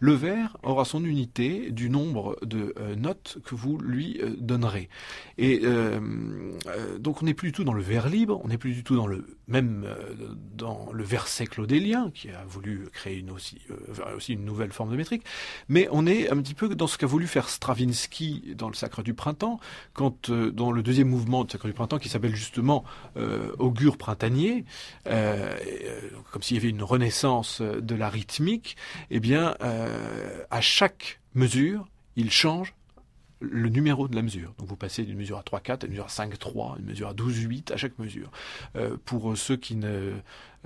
Le vers aura son unité du nombre de euh, notes que vous lui euh, donnerez. Et euh, donc on n'est plus du tout dans le vers libre, on n'est plus du tout dans le même dans le verset claudélien qui a voulu créer aussi, une nouvelle forme de métrique, mais on est un petit peu dans ce qu'a voulu faire Stravinsky dans le Sacre du printemps, quand dans le deuxième mouvement du Sacre du printemps qui s'appelle justement Augure printanier, comme s'il y avait une renaissance de la rythmique, eh bien, euh, à chaque mesure, il change le numéro de la mesure. Donc vous passez d'une mesure à 3,4 à une mesure à 5,3, une mesure à 12,8 à chaque mesure. Euh, pour euh, ceux qui, ne,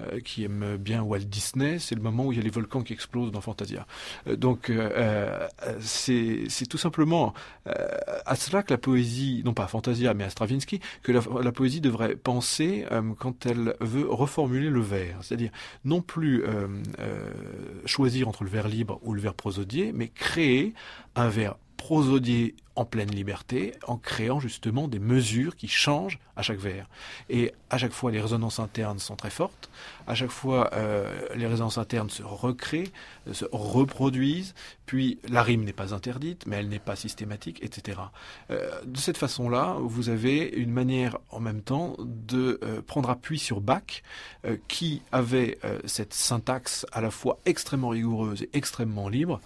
euh, qui aiment bien Walt Disney, c'est le moment où il y a les volcans qui explosent dans Fantasia. donc c'est tout simplement à cela que la poésie, non pas à Fantasia, mais à Stravinsky, que la, poésie devrait penser quand elle veut reformuler le vers. C'est-à-dire non plus choisir entre le vers libre ou le vers prosodier, mais créer un vers prosodier en pleine liberté en créant justement des mesures qui changent à chaque vers. Et à chaque fois, les résonances internes sont très fortes, à chaque fois, euh, les résonances internes se recréent, euh, se reproduisent, puis la rime n'est pas interdite, mais elle n'est pas systématique, etc. Euh, de cette façon-là, vous avez une manière en même temps de prendre appui sur Bach, qui avait cette syntaxe à la fois extrêmement rigoureuse et extrêmement libre,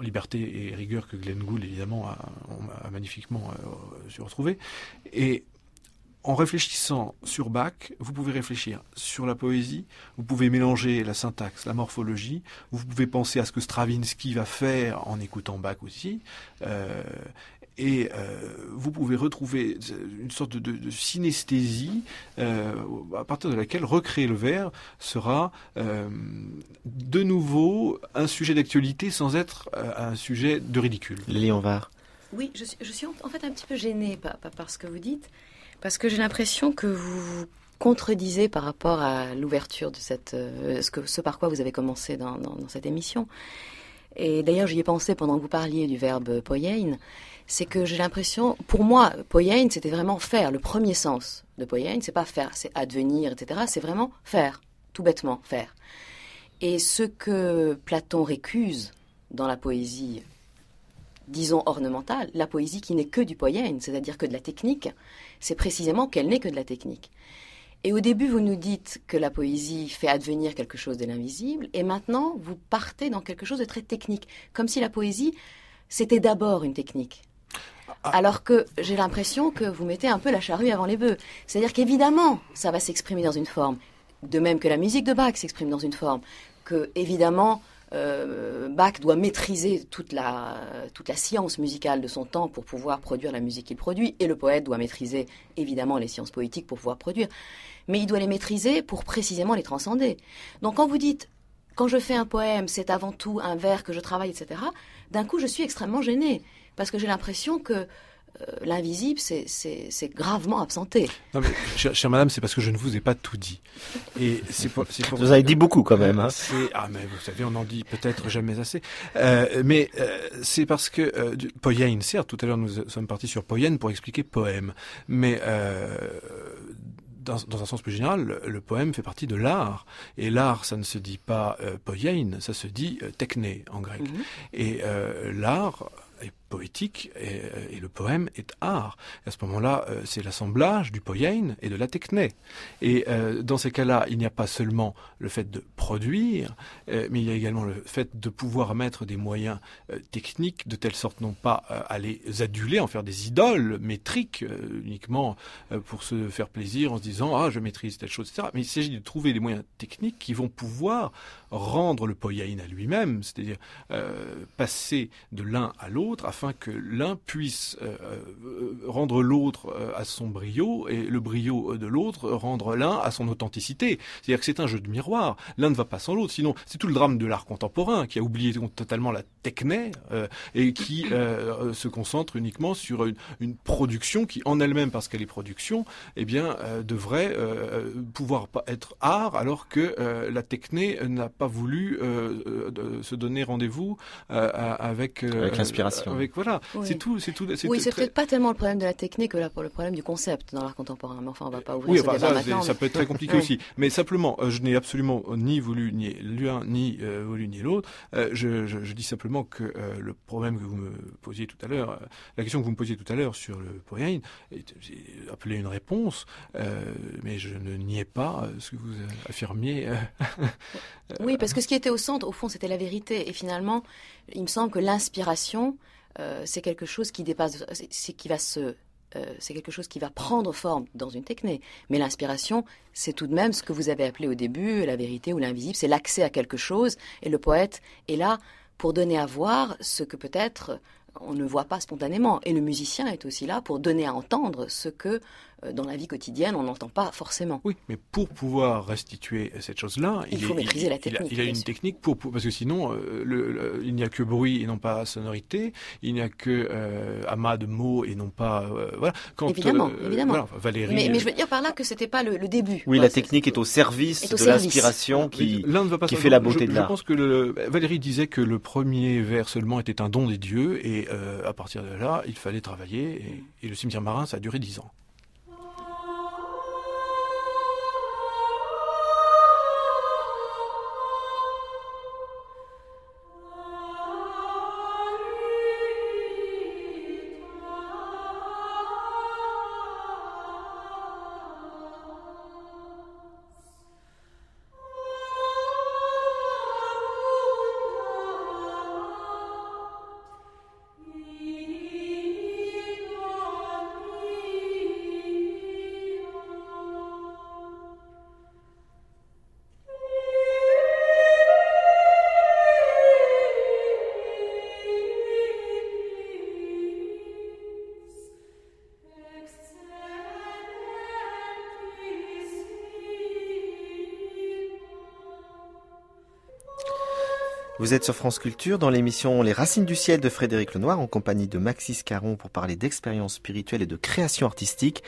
liberté et rigueur que Glenn Gould évidemment magnifiquement, magnifiquement euh, euh, retrouvé. Et en réfléchissant sur Bach, vous pouvez réfléchir sur la poésie, vous pouvez mélanger la syntaxe, la morphologie, vous pouvez penser à ce que Stravinsky va faire en écoutant Bach aussi, euh, et euh, vous pouvez retrouver euh, une sorte de, synesthésie euh, à partir de laquelle recréer le verre sera de nouveau un sujet d'actualité sans être un sujet de ridicule. Léon Var. Oui, je suis, en fait un petit peu gênée par, ce que vous dites, parce que j'ai l'impression que vous vous contredisez par rapport à l'ouverture de cette, ce, par quoi vous avez commencé dans cette émission. Et d'ailleurs, j'y ai pensé pendant que vous parliez du verbe poyein. C'est que j'ai l'impression, pour moi, poyein, c'était vraiment faire. Le premier sens de poyein, c'est pas faire, c'est advenir, etc. C'est vraiment faire, tout bêtement faire. Et ce que Platon récuse dans la poésie, disons ornementale, la poésie qui n'est que du poyein, c'est-à-dire que de la technique, c'est précisément qu'elle n'est que de la technique. Et au début, vous nous dites que la poésie fait advenir quelque chose de l'invisible, et maintenant, vous partez dans quelque chose de très technique, comme si la poésie, c'était d'abord une technique. Ah. Alors que j'ai l'impression que vous mettez un peu la charrue avant les bœufs. C'est-à-dire qu'évidemment, ça va s'exprimer dans une forme, de même que la musique de Bach s'exprime dans une forme, que évidemment, euh, Bach doit maîtriser toute la, toute la science musicale de son temps pour pouvoir produire la musique qu'il produit, et le poète doit maîtriser évidemment les sciences poétiques pour pouvoir produire, mais il doit les maîtriser pour précisément les transcender. Donc quand vous dites, quand je fais un poème, c'est avant tout un vers que je travaille, etc., d'un coup je suis extrêmement gêné parce que j'ai l'impression que euh, l'invisible c'est gravement absenté. chère, madame, c'est parce que je ne vous ai pas tout dit. Et vous avez dit beaucoup quand même. Hein. Ah, mais vous savez, on en dit peut-être jamais assez. Euh, mais euh, c'est parce que euh, certes, tout à l'heure nous sommes partis sur Poyen pour expliquer poème, mais dans, un sens plus général, le, poème fait partie de l'art. Et l'art, ça ne se dit pas euh, ça se dit techné en grec. Mhm. Et l'art, est poétique et, le poème est art. à ce moment-là, euh, c'est l'assemblage du poyenne et de la techné. Et euh, dans ces cas-là, il n'y a pas seulement le fait de produire, euh, mais il y a également le fait de pouvoir mettre des moyens techniques de telle sorte non pas à les aduler, en faire des idoles métriques uniquement pour se faire plaisir en se disant ah je maîtrise telle chose, etc. Mais il s'agit de trouver des moyens techniques qui vont pouvoir rendre le poyenne à lui-même, c'est-à-dire passer de l'un à l'autre afin que l'un puisse euh, euh, rendre l'autre euh, à son brio et le brio de l'autre rendre l'un à son authenticité. C'est-à-dire que c'est un jeu de miroir. L'un ne va pas sans l'autre. Sinon, c'est tout le drame de l'art contemporain qui a oublié totalement la Techné euh, et qui euh, euh se concentre uniquement sur une, une production qui en elle-même, parce qu'elle est production, eh bien, euh, devrait euh, euh, pouvoir être art, alors que la techné n'a pas voulu se donner rendez-vous avec, avec l'inspiration. Avec voilà, oui. c'est tout, c'est tout. oui, c'est peut-être pas tellement le problème de la technique que là pour le problème du concept dans l'art contemporain. Mais enfin, on va pas ouvrir oui, ça, maintenant. Ça peut être très compliqué aussi. Mais simplement, je n'ai absolument ni voulu ni l'un ni voulu ni l'autre. je, je dis simplement que euh, le problème que vous me posiez tout à l'heure, euh, la question que vous me posiez tout à l'heure sur le poème, j'ai appelé une réponse, euh, mais je ne niais pas ce que vous affirmiez. oui, parce que ce qui était au centre, au fond, c'était la vérité. Et finalement, il me semble que l'inspiration, c'est quelque chose qui dépasse, c'est qui va se c'est quelque chose qui va prendre forme dans une technique. Mais l'inspiration, c'est tout de même ce que vous avez appelé au début la vérité ou l'invisible, c'est l'accès à quelque chose, et le poète est là pour donner à voir ce que peut-être on ne voit pas spontanément. Et le musicien est aussi là pour donner à entendre ce que euh, dans la vie quotidienne, on n'entend pas forcément. Oui, mais pour pouvoir restituer cette chose-là, il, faut maîtriser la technique. Il a, a une technique pour, parce que sinon, euh, il n'y a que bruit et non pas sonorité. Il n'y a que euh, amas de mots et non pas voilà. Quand, évidemment, évidemment. Valérie. Mais, je veux dire par là que c'était pas le, début. Oui, la technique est au service de l'inspiration ah, qui, qui fait la beauté de l'art. Je pense que Valérie disait que le premier vers seulement était un don des dieux et euh, à partir de là, il fallait travailler. Et, et le cimetière marin, ça a duré dix ans. Vous êtes sur France Culture dans l'émission Les Racines du Ciel de Frédéric Lenoir en compagnie de Maxis Caron pour parler d'expérience spirituelle et de création artistique.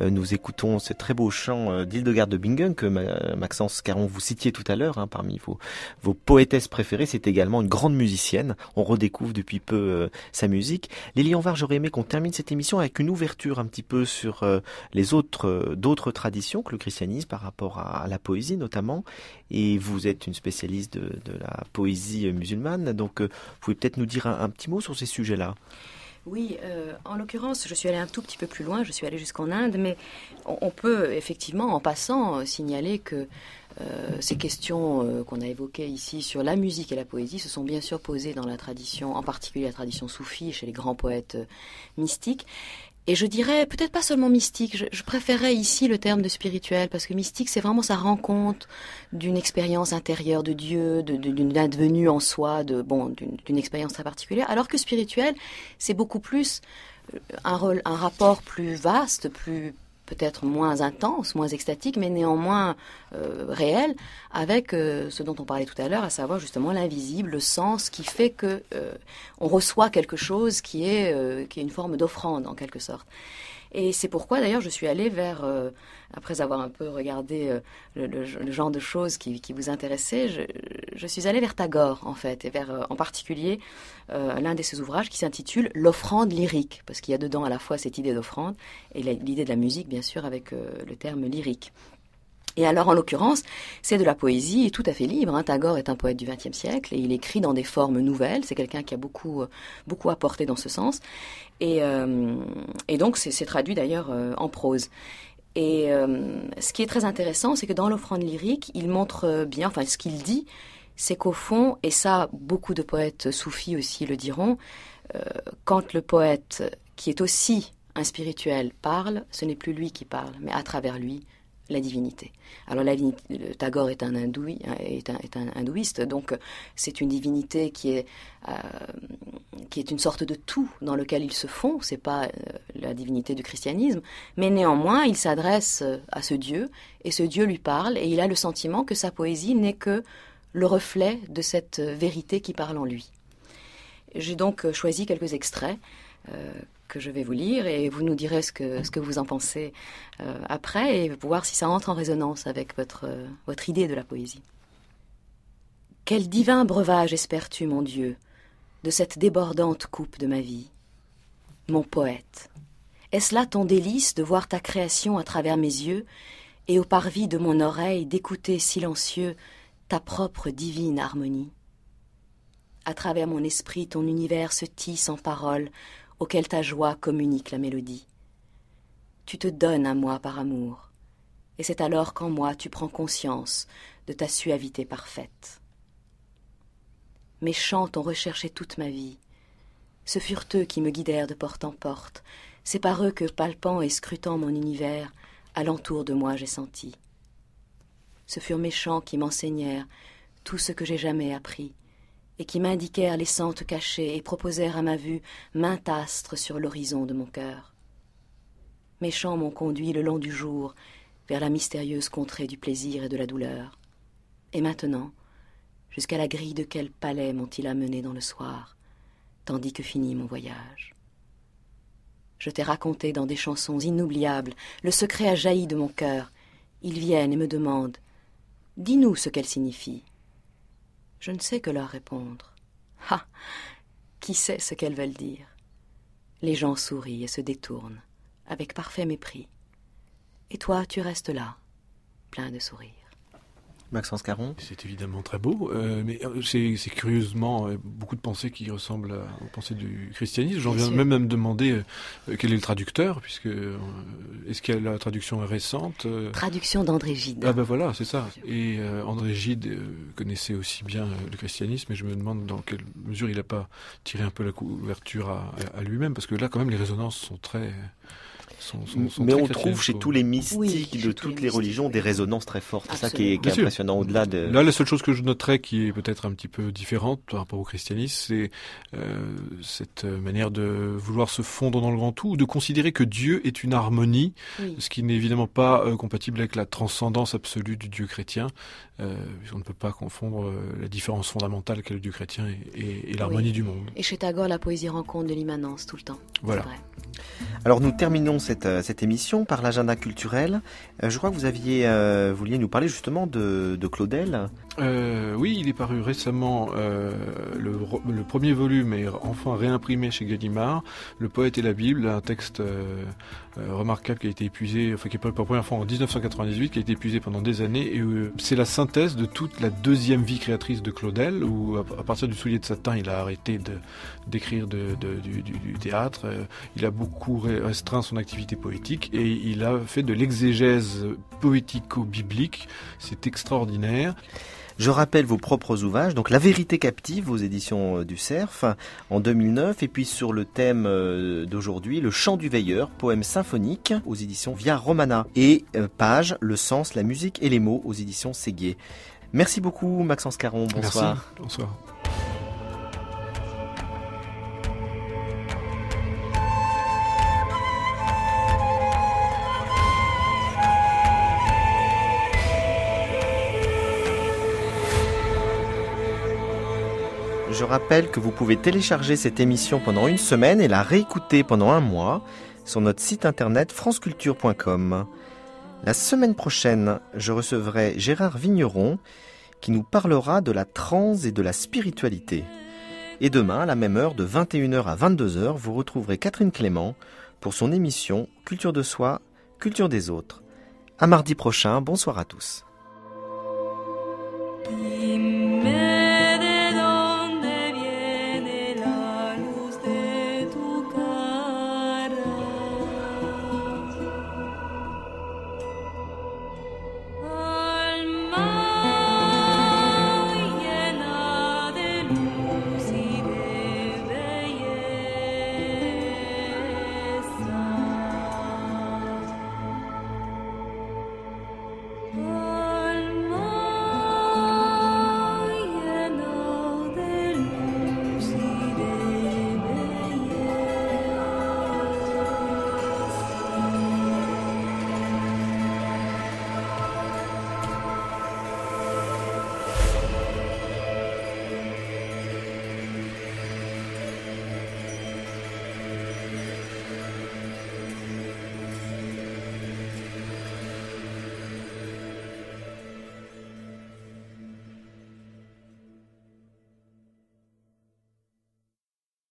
Euh, nous écoutons ce très beau chant euh, d'Hildegarde de Bingen que Maxence Caron vous citiez tout à l'heure hein, parmi vos, poétesses préférées. C'est également une grande musicienne. On redécouvre depuis peu euh, sa musique. Lilian Var, j'aurais aimé qu'on termine cette émission avec une ouverture un petit peu sur les autres d'autres traditions que le christianisme par rapport à, la poésie notamment. Et vous êtes une spécialiste de la poésie musulmane. Donc, euh, vous pouvez peut-être nous dire un, petit mot sur ces sujets-là. Oui, euh, en l'occurrence, je suis allée un tout petit peu plus loin, je suis allée jusqu'en Inde, mais on, peut effectivement, en passant, euh, signaler que ces questions qu'on a évoquées ici sur la musique et la poésie se sont bien sûr posées dans la tradition, en particulier la tradition soufie chez les grands poètes mystiques et je dirais peut-être pas seulement mystique, je, préférerais ici le terme de spirituel, parce que mystique, c'est vraiment sa rencontre d'une expérience intérieure de Dieu, d'une advenue en soi, de bon, d'une expérience très particulière, alors que spirituel, c'est beaucoup plus euh, un, rôle, un rapport plus vaste, plus peut-être moins intense, moins extatique, mais néanmoins euh, réel, avec euh, ce dont on parlait tout à l'heure, à savoir justement l'invisible, le sens qui fait que euh, on reçoit quelque chose qui est, qui est une forme d'offrande en quelque sorte. Et c'est pourquoi d'ailleurs je suis allée vers, euh, après avoir un peu regardé euh, le, genre de choses qui, vous intéressaient, je, suis allée vers Tagore en fait, et vers euh, en particulier l'un de ses ouvrages qui s'intitule L'offrande lyrique, parce qu'il y a dedans à la fois cette idée d'offrande et l'idée de la musique bien sûr avec le terme lyrique. Et alors, en l'occurrence, c'est de la poésie tout à fait libre. Hein. Tagore est un poète du XXe siècle et il écrit dans des formes nouvelles. C'est quelqu'un qui a beaucoup, euh, beaucoup apporté dans ce sens. Et, euh, donc, c'est traduit d'ailleurs euh, en prose. Et ce qui est très intéressant, c'est que dans l'offrande lyrique, il montre bien, enfin, ce qu'il dit, c'est qu'au fond, et ça, beaucoup de poètes soufis aussi le diront, quand le poète, qui est aussi un spirituel, parle, ce n'est plus lui qui parle, mais à travers lui, la divinité. Alors la, Tagore est un, hein, un, hindouiste, donc euh, c'est une divinité qui est, euh, qui est une sorte de tout dans lequel ils se font, c'est pas euh, la divinité du christianisme, mais néanmoins il s'adresse à ce Dieu, et ce Dieu lui parle, et il a le sentiment que sa poésie n'est que le reflet de cette vérité qui parle en lui. J'ai donc choisi quelques extraits euh, que je vais vous lire et vous nous direz ce que, ce que vous en pensez euh, après et voir si ça entre en résonance avec votre, euh, votre idée de la poésie. Quel divin breuvage espères-tu, mon Dieu, de cette débordante coupe de ma vie Mon poète, est-ce là ton délice de voir ta création à travers mes yeux et au parvis de mon oreille d'écouter silencieux ta propre divine harmonie à travers mon esprit, ton univers se tisse en paroles, auquel ta joie communique la mélodie. Tu te donnes à moi par amour, et c'est alors qu'en moi tu prends conscience de ta suavité parfaite. Mes chants t'ont recherché toute ma vie. Ce furent eux qui me guidèrent de porte en porte. C'est par eux que, palpant et scrutant mon univers, à l'entour de moi j'ai senti. Ce furent mes chants qui m'enseignèrent tout ce que j'ai jamais appris, et qui m'indiquèrent les sentes cachées et proposèrent à ma vue maint astres sur l'horizon de mon cœur. Mes chants m'ont conduit le long du jour vers la mystérieuse contrée du plaisir et de la douleur. Et maintenant, jusqu'à la grille de quel palais m'ont-ils amené dans le soir, tandis que finit mon voyage Je t'ai raconté dans des chansons inoubliables, le secret a jailli de mon cœur. Ils viennent et me demandent Dis-nous ce qu'elle signifie. Je ne sais que leur répondre. Ah Qui sait ce qu'elles veulent dire Les gens sourient et se détournent, avec parfait mépris. Et toi, tu restes là, plein de sourires. Maxence Caron. C'est évidemment très beau, euh, mais euh, c'est, curieusement euh, beaucoup de pensées qui ressemblent aux pensées du christianisme. J'en viens même à me demander quel est le traducteur, puisque est-ce a la traduction récente Traduction d'André Gide. Ah ben voilà, c'est ça. Et André Gide connaissait aussi bien le christianisme, et je me demande dans quelle mesure il n'a pas tiré un peu la couverture à lui-même, parce que là, quand même, les résonances sont très mais on trouve chez tous les mystiques de toutes les, religions des résonances très fortes. C'est ça qui est, impressionnant au-delà de. Là, la seule chose que je noterais qui est peut-être un petit peu différente par rapport au christianisme, c'est euh, cette manière de vouloir se fondre dans le grand tout, de considérer que Dieu est une harmonie, ce qui n'est évidemment pas euh, compatible avec la transcendance absolue du Dieu chrétien. Euh, on ne peut pas confondre euh, la différence fondamentale qu'est le Dieu chrétien et, l'harmonie du monde. Et chez Tagore, la poésie rencontre de l'immanence tout le temps. Voilà. Alors nous terminons cette euh, cette, émission par l'agenda culturel. Euh, je crois que vous aviez, euh, vouliez nous parler justement de Claudel. Euh, oui, il est paru récemment. Euh, le, premier volume est enfin réimprimé chez Gallimard. Le poète et la Bible, un texte euh, remarquable qui a été épuisé, enfin qui est paru pour la première fois en 1998, qui a été épuisé pendant des années. Et c'est la synthèse de toute la deuxième vie créatrice de Claudel, où à, partir du soulier de satin, il a arrêté d'écrire de, du, du, théâtre. il a beaucoup restreint son activité poétique et il a fait de l'exégèse poético-biblique. C'est extraordinaire. Je rappelle vos propres ouvrages, donc La vérité captive aux éditions euh, du Cerf en 2009, et puis sur le thème euh, d'aujourd'hui, Le chant du veilleur, poème symphonique aux éditions Via Romana, et euh, Page, Le sens, la musique et les mots aux éditions Séguier. Merci beaucoup Maxence Caron, bonsoir. Merci, bonsoir. Je rappelle que vous pouvez télécharger cette émission pendant une semaine et la réécouter pendant un mois sur notre site internet franceculture.com. La semaine prochaine, je recevrai Gérard Vigneron qui nous parlera de la transe et de la spiritualité. Et demain, à la même heure, de 21h à 22h, vous retrouverez Catherine Clément pour son émission Culture de soi, Culture des autres. À mardi prochain, bonsoir à tous.